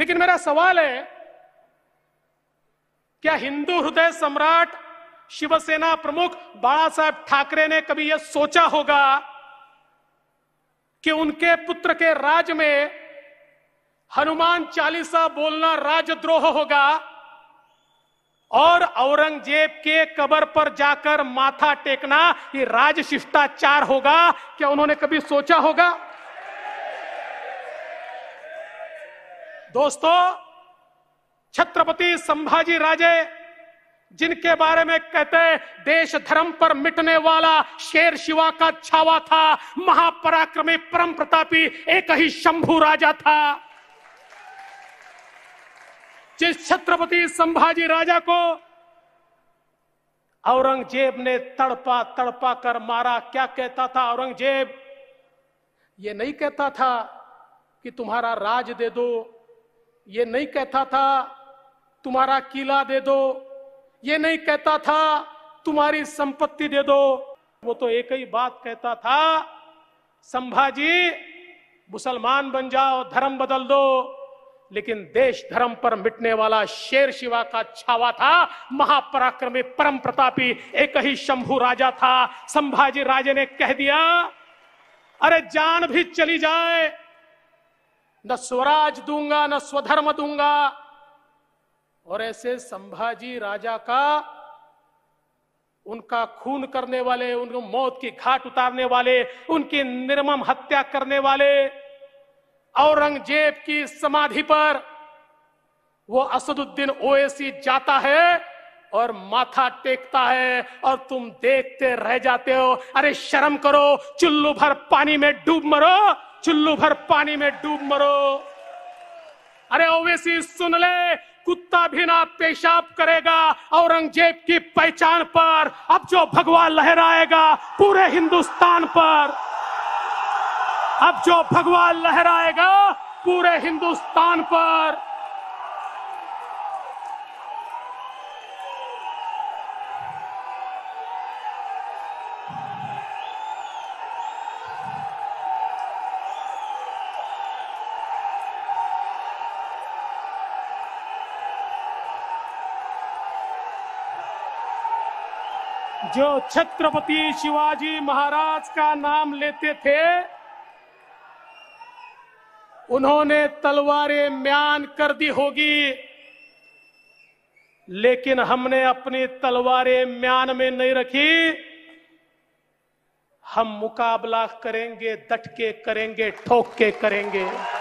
लेकिन मेरा सवाल है क्या हिंदू हृदय सम्राट शिवसेना प्रमुख बाला साहेब ठाकरे ने कभी यह सोचा होगा कि उनके पुत्र के राज में हनुमान चालीसा बोलना राजद्रोह होगा और औरंगजेब के कबर पर जाकर माथा टेकना ये राज शिष्टाचार होगा क्या उन्होंने कभी सोचा होगा दोस्तों छत्रपति संभाजी राजे जिनके बारे में कहते हैं देश धर्म पर मिटने वाला शेर शिवा का छावा था महापराक्रमी परम प्रतापी एक ही शंभु राजा था जिस छत्रपति संभाजी राजा को औरंगजेब ने तड़पा तड़पा कर मारा क्या कहता था औरंगजेब ये नहीं कहता था कि तुम्हारा राज दे दो ये नहीं कहता था तुम्हारा किला दे दो ये नहीं कहता था तुम्हारी संपत्ति दे दो वो तो एक ही बात कहता था संभाजी मुसलमान बन जाओ धर्म बदल दो लेकिन देश धर्म पर मिटने वाला शेर शिवा का छावा था महापराक्रमी परम प्रतापी एक ही शंभु राजा था संभाजी राजे ने कह दिया अरे जान भी चली जाए न स्वराज दूंगा न स्वधर्म दूंगा और ऐसे संभाजी राजा का उनका खून करने वाले उनको मौत की घाट उतारने वाले उनकी निर्मम हत्या करने वाले औरंगजेब की समाधि पर वो असदुद्दीन ओएसी जाता है और माथा टेकता है और तुम देखते रह जाते हो अरे शर्म करो चुल्लू भर पानी में डूब मरो चुल्लू भर पानी में डूब मरो अरे ओवैसी सुन ले कुत्ता भी ना पेशाब करेगा औरंगजेब की पहचान पर अब जो भगवा लहराएगा पूरे हिंदुस्तान पर अब जो भगवा लहराएगा पूरे हिंदुस्तान पर जो छत्रपति शिवाजी महाराज का नाम लेते थे उन्होंने तलवारें म्यान कर दी होगी लेकिन हमने अपनी तलवारें म्यान में नहीं रखी हम मुकाबला करेंगे डट के करेंगे ठोक के करेंगे